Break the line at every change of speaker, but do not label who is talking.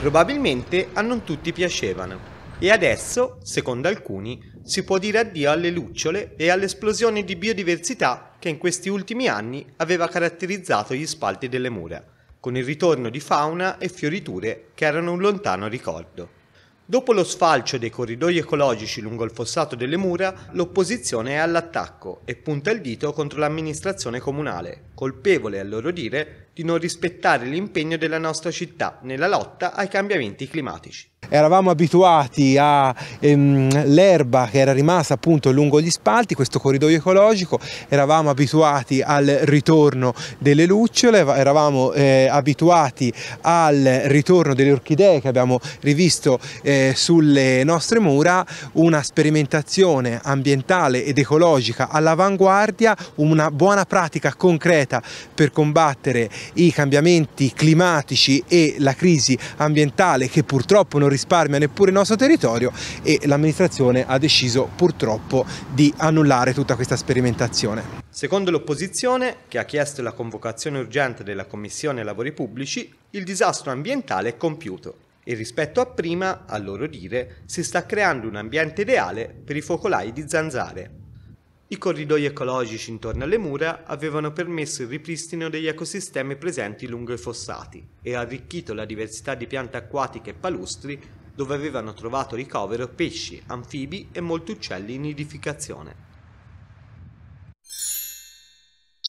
Probabilmente a non tutti piacevano e adesso, secondo alcuni, si può dire addio alle lucciole e all'esplosione di biodiversità che in questi ultimi anni aveva caratterizzato gli spalti delle mura, con il ritorno di fauna e fioriture che erano un lontano ricordo. Dopo lo sfalcio dei corridoi ecologici lungo il fossato delle mura, l'opposizione è all'attacco e punta il dito contro l'amministrazione comunale, colpevole a loro dire di non rispettare l'impegno della nostra città nella lotta ai cambiamenti climatici.
Eravamo abituati all'erba ehm, che era rimasta appunto lungo gli spalti, questo corridoio ecologico, eravamo abituati al ritorno delle lucciole, eravamo eh, abituati al ritorno delle orchidee che abbiamo rivisto eh, sulle nostre mura, una sperimentazione ambientale ed ecologica all'avanguardia, una buona pratica concreta per combattere i cambiamenti climatici e la crisi ambientale che purtroppo non risparmia neppure il nostro territorio e l'amministrazione ha deciso purtroppo di annullare tutta questa sperimentazione.
Secondo l'opposizione, che ha chiesto la convocazione urgente della Commissione Lavori Pubblici, il disastro ambientale è compiuto e rispetto a prima, a loro dire, si sta creando un ambiente ideale per i focolai di zanzare. I corridoi ecologici intorno alle mura avevano permesso il ripristino degli ecosistemi presenti lungo i fossati e arricchito la diversità di piante acquatiche e palustri dove avevano trovato ricovero pesci, anfibi e molti uccelli in nidificazione.